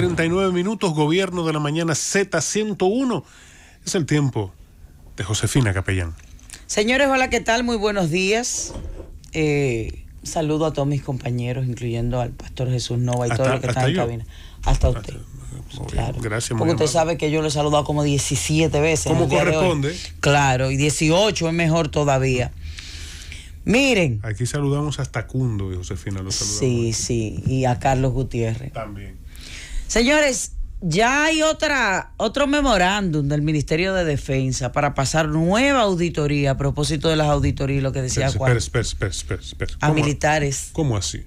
39 minutos, gobierno de la mañana Z101. Es el tiempo de Josefina Capellán. Señores, hola, ¿qué tal? Muy buenos días. Eh, saludo a todos mis compañeros, incluyendo al pastor Jesús Nova y todo lo que está en cabina. Hasta usted. Gracias, Porque usted sabe que yo lo he saludado como 17 veces. Como corresponde. Claro, y 18 es mejor todavía. Miren. Aquí saludamos hasta Cundo y Josefina saludamos. Sí, sí, y a Carlos Gutiérrez. También. Señores, ya hay otra, otro memorándum del Ministerio de Defensa para pasar nueva auditoría a propósito de las auditorías, lo que decía Juan. Espera, espera, a militares. ¿Cómo así?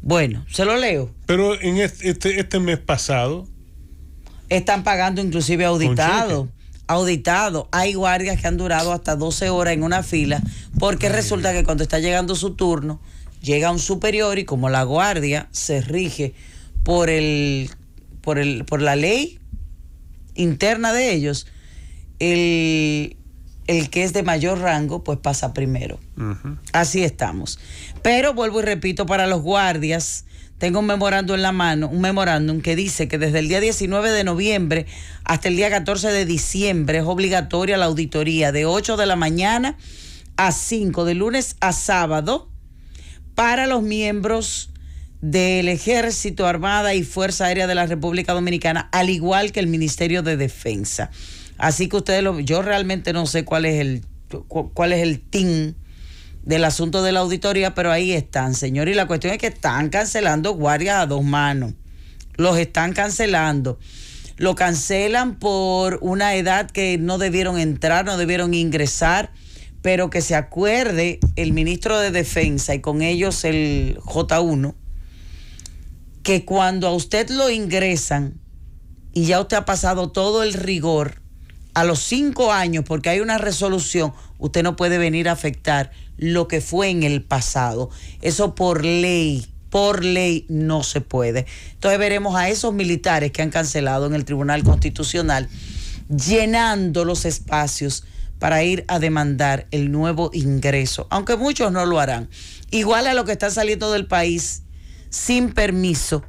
Bueno, se lo leo. Pero en este, este, mes pasado. Están pagando inclusive auditado. Auditado. Hay guardias que han durado hasta 12 horas en una fila porque resulta que cuando está llegando su turno, llega un superior y como la guardia se rige por el por, el, por la ley interna de ellos, el, que es de mayor rango, pues pasa primero. Así estamos. Pero vuelvo y repito, para los guardias, tengo un memorándum en la mano, un memorándum que dice que desde el día 19 de noviembre hasta el día 14 de diciembre es obligatoria la auditoría de 8 de la mañana a 5, de lunes a sábado, para los miembros del Ejército, Armada y Fuerza Aérea de la República Dominicana, al igual que el Ministerio de Defensa. Así que ustedes yo realmente no sé cuál es el cuál es el team del asunto de la auditoría, pero ahí están, señor. Y la cuestión es que están cancelando guardias a dos manos. Los están cancelando. Lo cancelan por una edad que no debieron entrar, no debieron ingresar, pero que se acuerde el ministro de Defensa y con ellos el J1, que cuando a usted lo ingresan y ya usted ha pasado todo el rigor, a los cinco años, porque hay una resolución, usted no puede venir a afectar lo que fue en el pasado. Eso por ley, por ley no se puede. Entonces veremos a esos militares que han cancelado en el Tribunal Constitucional llenando los espacios para ir a demandar el nuevo ingreso, aunque muchos no lo harán. Igual a lo que está saliendo del país sin permiso,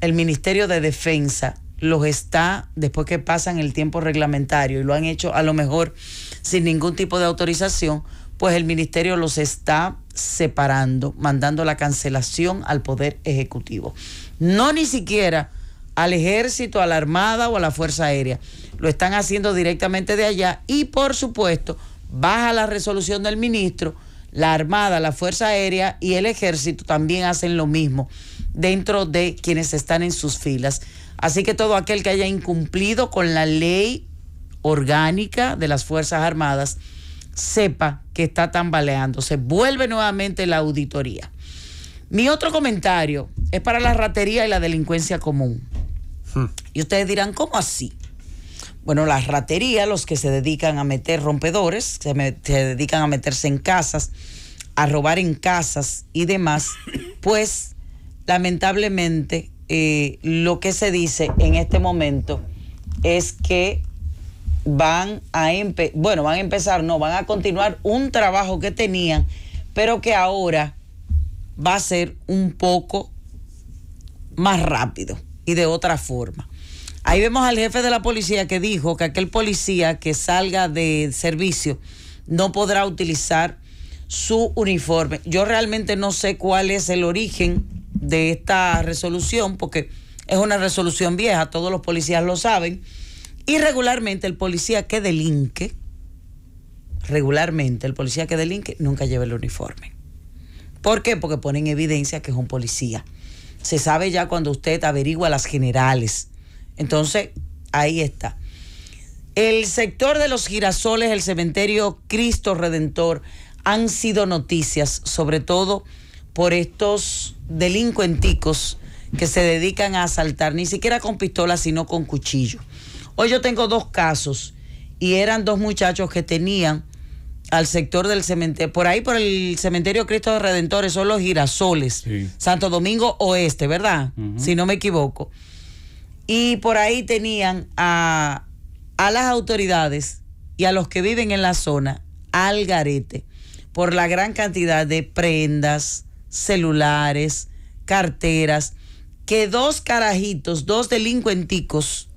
el Ministerio de Defensa los está, después que pasan el tiempo reglamentario y lo han hecho a lo mejor sin ningún tipo de autorización, pues el ministerio los está separando, mandando la cancelación al Poder Ejecutivo. No ni siquiera al ejército, a la Armada o a la Fuerza Aérea. Lo están haciendo directamente de allá y por supuesto baja la resolución del ministro la Armada, la Fuerza Aérea y el Ejército también hacen lo mismo dentro de quienes están en sus filas. Así que todo aquel que haya incumplido con la ley orgánica de las Fuerzas Armadas, sepa que está tambaleando. Se vuelve nuevamente la auditoría. Mi otro comentario es para la ratería y la delincuencia común. Hmm. Y ustedes dirán, ¿cómo así? bueno, las raterías, los que se dedican a meter rompedores, se, dedican a meterse en casas, a robar en casas y demás, pues lamentablemente eh, lo que se dice en este momento es que van a empezar, bueno, van a empezar, no, van a continuar un trabajo que tenían, pero que ahora va a ser un poco más rápido y de otra forma. Ahí vemos al jefe de la policía que dijo que aquel policía que salga de servicio no podrá utilizar su uniforme. Yo realmente no sé cuál es el origen de esta resolución, porque es una resolución vieja, todos los policías lo saben. Y regularmente el policía que delinque, regularmente el policía que delinque nunca lleva el uniforme. ¿Por qué? Porque pone en evidencia que es un policía. Se sabe ya cuando usted averigua las generales entonces, ahí está. El sector de los girasoles, el cementerio Cristo Redentor, han sido noticias, sobre todo por estos delincuenticos que se dedican a asaltar, ni siquiera con pistola, sino con cuchillo. Hoy yo tengo dos casos y eran dos muchachos que tenían al sector del cementerio, por ahí por el cementerio Cristo Redentor Redentores, son los girasoles, Santo Domingo Oeste, ¿verdad? Si no me equivoco. Y por ahí tenían a, a las autoridades y a los que viven en la zona al garete por la gran cantidad de prendas, celulares, carteras, que dos carajitos, dos delincuenticos,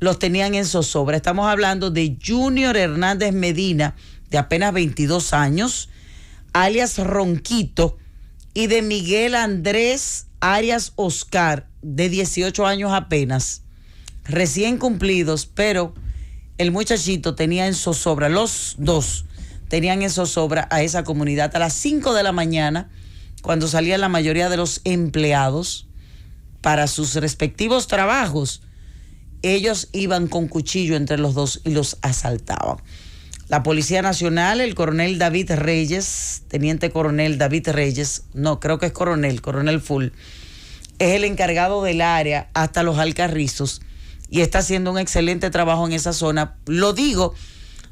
los tenían en zozobra. Estamos hablando de Junior Hernández Medina, de apenas 22 años, alias Ronquito, y de Miguel Andrés Arias Oscar, de 18 años apenas, recién cumplidos, pero el muchachito tenía en zozobra, los dos tenían en zozobra a esa comunidad a las 5 de la mañana, cuando salían la mayoría de los empleados para sus respectivos trabajos. Ellos iban con cuchillo entre los dos y los asaltaban. La Policía Nacional, el coronel David Reyes, teniente coronel David Reyes, no, creo que es coronel, coronel Full, es el encargado del área hasta los alcarrizos y está haciendo un excelente trabajo en esa zona. Lo digo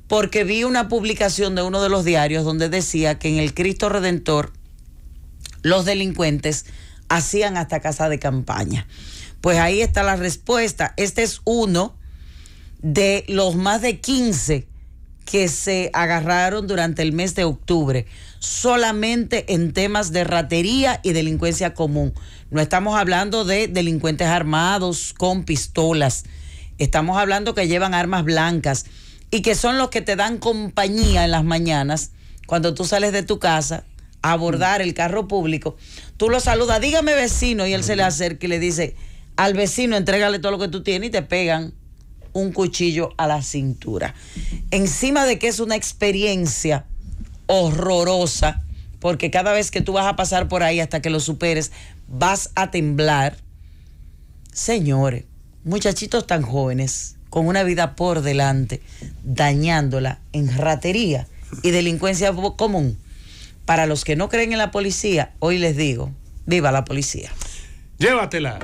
porque vi una publicación de uno de los diarios donde decía que en el Cristo Redentor los delincuentes hacían hasta casa de campaña. Pues ahí está la respuesta. Este es uno de los más de 15 que se agarraron durante el mes de octubre, solamente en temas de ratería y delincuencia común. No estamos hablando de delincuentes armados con pistolas. Estamos hablando que llevan armas blancas y que son los que te dan compañía en las mañanas cuando tú sales de tu casa a abordar el carro público. Tú lo saludas, dígame vecino, y él se le acerca y le dice, al vecino entrégale todo lo que tú tienes y te pegan un cuchillo a la cintura. Encima de que es una experiencia horrorosa, porque cada vez que tú vas a pasar por ahí hasta que lo superes, vas a temblar. Señores, muchachitos tan jóvenes, con una vida por delante, dañándola en ratería y delincuencia común. Para los que no creen en la policía, hoy les digo, viva la policía. Llévatela.